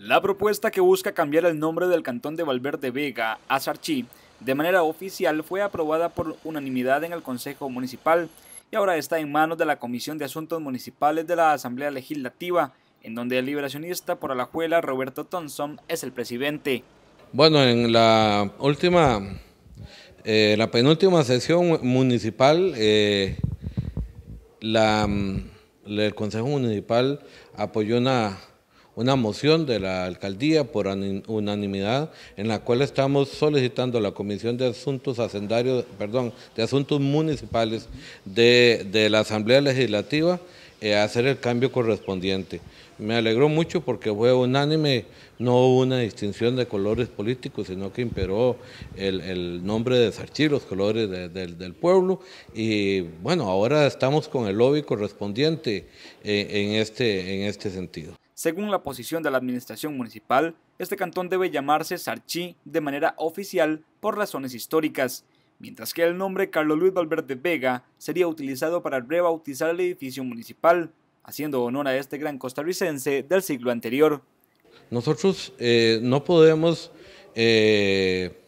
La propuesta que busca cambiar el nombre del cantón de Valverde Vega a Sarchi, de manera oficial fue aprobada por unanimidad en el Consejo Municipal y ahora está en manos de la Comisión de Asuntos Municipales de la Asamblea Legislativa, en donde el liberacionista por Alajuela Roberto Thompson es el presidente. Bueno, en la última, eh, la penúltima sesión municipal, eh, la, mm, el Consejo Municipal apoyó una una moción de la alcaldía por unanimidad en la cual estamos solicitando a la Comisión de Asuntos de Asuntos Municipales de, la Asamblea Legislativa eh, hacer el cambio correspondiente. Me alegró mucho porque fue unánime, no hubo una distinción de colores políticos, sino que imperó el, nombre de Sarchi, los colores del pueblo. Y bueno, ahora estamos con el lobby correspondiente eh, en este, en este sentido. Según la posición de la administración municipal, este cantón debe llamarse Sarchi de manera oficial por razones históricas, mientras que el nombre Carlos Luis Valverde Vega sería utilizado para rebautizar el edificio municipal, haciendo honor a este gran costarricense del siglo anterior. Nosotros eh, no podemos eh,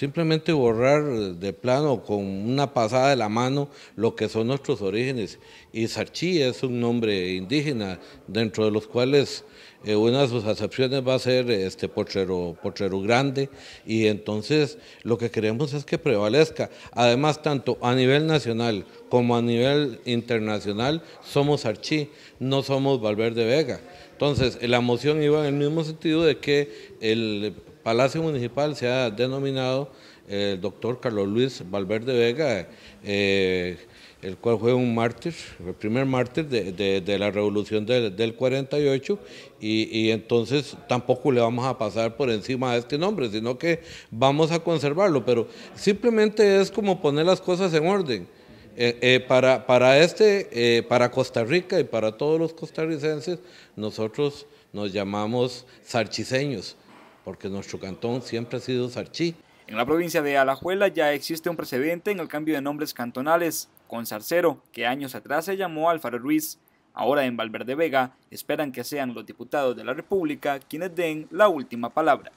Simplemente borrar de plano con una pasada de la mano lo que son nuestros orígenes. Y Sarchi es un nombre indígena, dentro de los cuales eh, una de sus acepciones va a ser este potrero, grande y entonces lo que queremos es que prevalezca. Además, tanto a nivel nacional como a nivel internacional somos Archí, no somos Valverde Vega. Entonces, la moción iba en el mismo sentido de que el Palacio Municipal se ha denominado eh, el doctor Carlos Luis Valverde Vega. Eh, el cual fue un mártir, el primer mártir de, la revolución del 48, y, entonces tampoco le vamos a pasar por encima a este nombre, sino que vamos a conservarlo, pero simplemente es como poner las cosas en orden. Eh, eh, para, para, este, eh, para Costa Rica y para todos los costarricenses, nosotros nos llamamos sarchiseños, porque nuestro cantón siempre ha sido sarchí. En la provincia de Alajuela ya existe un precedente en el cambio de nombres cantonales con Zarcero, que años atrás se llamó Álvaro Ruiz. Ahora en Valverde Vega esperan que sean los diputados de la República quienes den la última palabra.